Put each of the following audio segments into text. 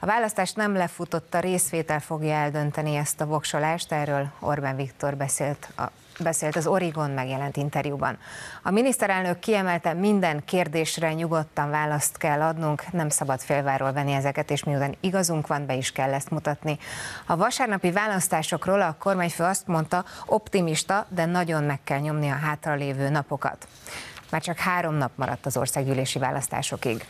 A választást nem lefutott a részvétel fogja eldönteni ezt a voksolást, erről Orbán Viktor beszélt a beszélt az Origon megjelent interjúban. A miniszterelnök kiemelte, minden kérdésre nyugodtan választ kell adnunk, nem szabad félváról venni ezeket, és miután igazunk van, be is kell ezt mutatni. A vasárnapi választásokról a kormányfő azt mondta, optimista, de nagyon meg kell nyomni a hátralévő napokat. Már csak három nap maradt az országgyűlési választásokig.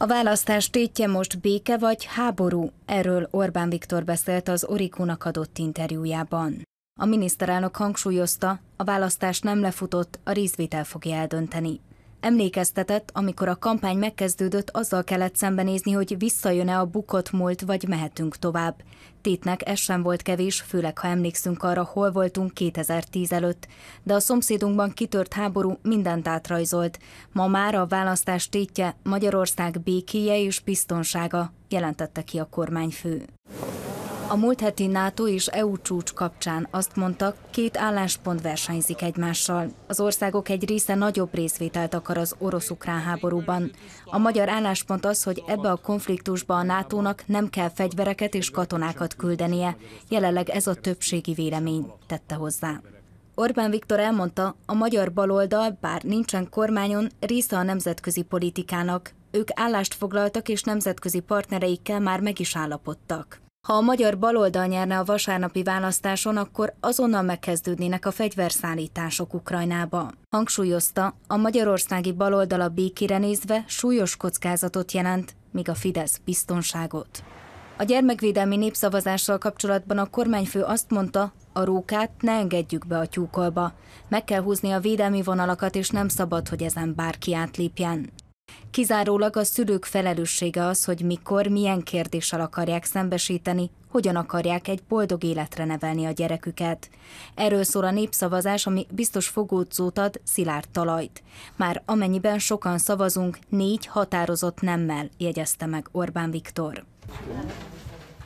A választás tétje most béke vagy háború, erről Orbán Viktor beszélt az Orikónak adott interjújában. A miniszterelnök hangsúlyozta, a választás nem lefutott, a részvétel fogja eldönteni. Emlékeztetett, amikor a kampány megkezdődött, azzal kellett szembenézni, hogy visszajön-e a bukott múlt, vagy mehetünk tovább. Tétnek ez sem volt kevés, főleg ha emlékszünk arra, hol voltunk 2010 előtt. De a szomszédunkban kitört háború mindent átrajzolt. Ma már a választás tétje Magyarország békéje és biztonsága, jelentette ki a kormányfő. A múlt heti NATO és EU csúcs kapcsán azt mondtak, két álláspont versenyzik egymással. Az országok egy része nagyobb részvételt akar az orosz-ukrán háborúban. A magyar álláspont az, hogy ebbe a konfliktusba a NATO-nak nem kell fegyvereket és katonákat küldenie. Jelenleg ez a többségi vélemény, tette hozzá. Orbán Viktor elmondta, a magyar baloldal, bár nincsen kormányon, része a nemzetközi politikának. Ők állást foglaltak és nemzetközi partnereikkel már meg is állapodtak. Ha a magyar baloldal nyerne a vasárnapi választáson, akkor azonnal megkezdődnének a fegyverszállítások Ukrajnába. Hangsúlyozta, a magyarországi baloldal a békére nézve súlyos kockázatot jelent, míg a Fidesz biztonságot. A gyermekvédelmi népszavazással kapcsolatban a kormányfő azt mondta, a rókát ne engedjük be a tyúkolba. Meg kell húzni a védelmi vonalakat, és nem szabad, hogy ezen bárki átlépjen. Kizárólag a szülők felelőssége az, hogy mikor, milyen kérdéssel akarják szembesíteni, hogyan akarják egy boldog életre nevelni a gyereküket. Erről szól a népszavazás, ami biztos fogódzót ad szilárd talajt. Már amennyiben sokan szavazunk, négy határozott nemmel, jegyezte meg Orbán Viktor.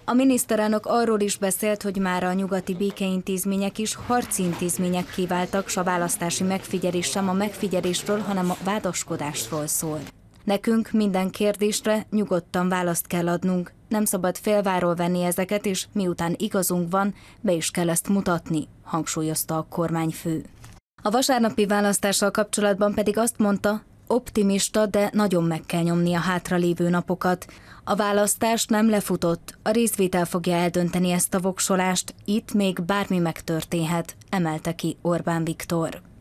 A miniszterelnök arról is beszélt, hogy már a nyugati békeintézmények is harci intézmények kiváltak, s a választási megfigyelés sem a megfigyelésről, hanem a vádaskodásról szól. Nekünk minden kérdésre nyugodtan választ kell adnunk. Nem szabad félváról venni ezeket, és miután igazunk van, be is kell ezt mutatni, hangsúlyozta a kormányfő. A vasárnapi választással kapcsolatban pedig azt mondta, optimista, de nagyon meg kell nyomni a hátralévő napokat. A választás nem lefutott, a részvétel fogja eldönteni ezt a voksolást, itt még bármi megtörténhet, emelte ki Orbán Viktor.